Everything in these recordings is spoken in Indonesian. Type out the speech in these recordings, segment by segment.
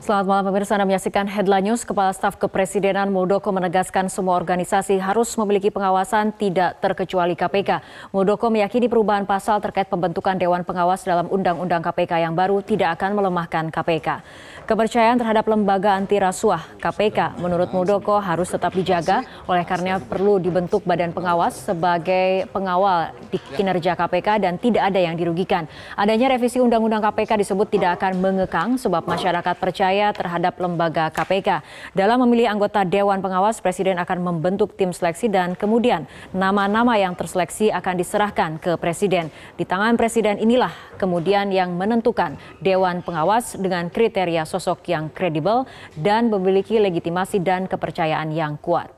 Selamat malam pemirsa Anda menyaksikan Headline News. Kepala Staf Kepresidenan Muldoko menegaskan semua organisasi harus memiliki pengawasan tidak terkecuali KPK. Muldoko meyakini perubahan pasal terkait pembentukan Dewan Pengawas dalam Undang-Undang KPK yang baru tidak akan melemahkan KPK. Kepercayaan terhadap lembaga anti rasuah KPK menurut Muldoko harus tetap dijaga oleh karena perlu dibentuk badan pengawas sebagai pengawal di kinerja KPK dan tidak ada yang dirugikan. Adanya revisi Undang-Undang KPK disebut tidak akan mengekang sebab masyarakat percaya percaya terhadap lembaga KPK. Dalam memilih anggota Dewan Pengawas, Presiden akan membentuk tim seleksi dan kemudian nama-nama yang terseleksi akan diserahkan ke Presiden. Di tangan Presiden inilah kemudian yang menentukan Dewan Pengawas dengan kriteria sosok yang kredibel dan memiliki legitimasi dan kepercayaan yang kuat.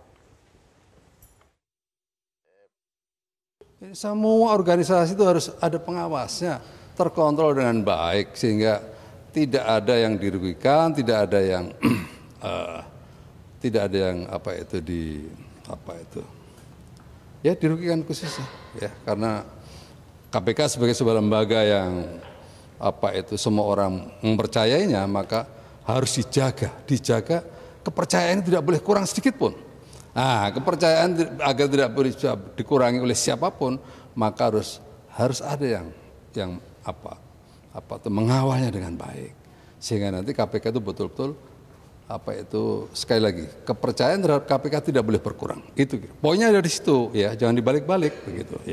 Semua organisasi itu harus ada pengawasnya, terkontrol dengan baik sehingga tidak ada yang dirugikan, tidak ada yang uh, tidak ada yang apa itu di apa itu ya dirugikan khususnya ya karena KPK sebagai sebuah lembaga yang apa itu semua orang mempercayainya maka harus dijaga dijaga kepercayaan tidak boleh kurang sedikit pun nah kepercayaan agar tidak boleh dikurangi oleh siapapun maka harus harus ada yang yang apa apa itu mengawalnya dengan baik sehingga nanti KPK itu betul-betul apa itu sekali lagi kepercayaan terhadap KPK tidak boleh berkurang itu poinnya ada di situ ya jangan dibalik-balik begitu ya.